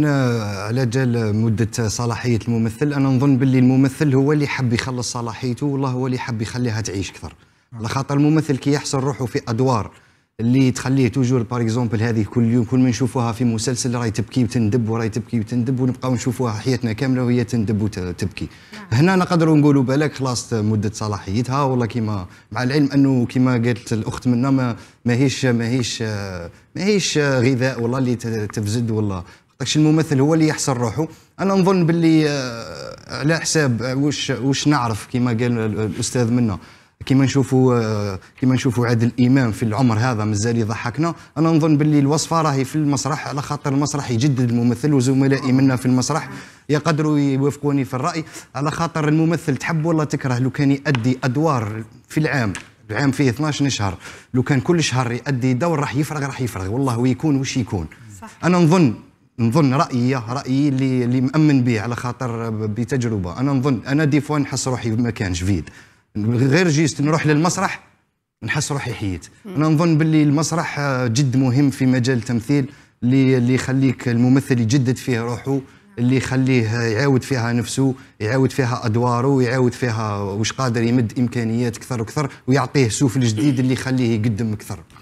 انا على جال مده صلاحيه الممثل انا نظن باللي الممثل هو اللي حب يخلص صلاحيته والله هو اللي حب يخليها تعيش اكثر على خاطر الممثل كي يحصر روحه في ادوار اللي تخليه توجور بار اكزومبل هذه كل يوم كل ما نشوفوها في مسلسل راهي تبكي وتندب وراهي تبكي وتندب ونبقاو نشوفوها حياتنا كامله وهي تندب وتبكي نعم. هنا نقدروا نقولوا بالك خلاص مده صلاحيتها والله كيما مع العلم انه كيما قالت الاخت منا ما ماهيش ماهيش ماهيش غذاء والله اللي تفزد والله داكشي الممثل هو اللي يحصر روحه انا نظن باللي آه، على حساب آه، واش واش نعرف كما قال الاستاذ منا كما نشوفوا آه، كما نشوفوا عادل امام في العمر هذا مازال يضحكنا انا نظن باللي الوصفه راهي في المسرح على خاطر المسرح يجدد الممثل وزملائي منا في المسرح يقدروا يوافقوني في الراي على خاطر الممثل تحب ولا تكره لو كان يؤدي ادوار في العام العام فيه 12 شهر لو كان كل شهر يؤدي دور راح يفرغ راح يفرغ والله ويكون وش يكون صح. انا نظن نظن رايي رايي اللي اللي مامن به على خاطر بتجربه انا نظن انا دي فوا نحس روحي ما كانش فيد غير جيست نروح للمسرح نحس روحي حييت انا نظن باللي المسرح جد مهم في مجال التمثيل اللي اللي يخليك الممثل يجدد فيه روحه اللي يخليه يعاود فيها نفسه يعاود فيها ادواره يعاود فيها واش قادر يمد امكانيات اكثر واكثر ويعطيه سوف الجديد اللي يخليه يقدم اكثر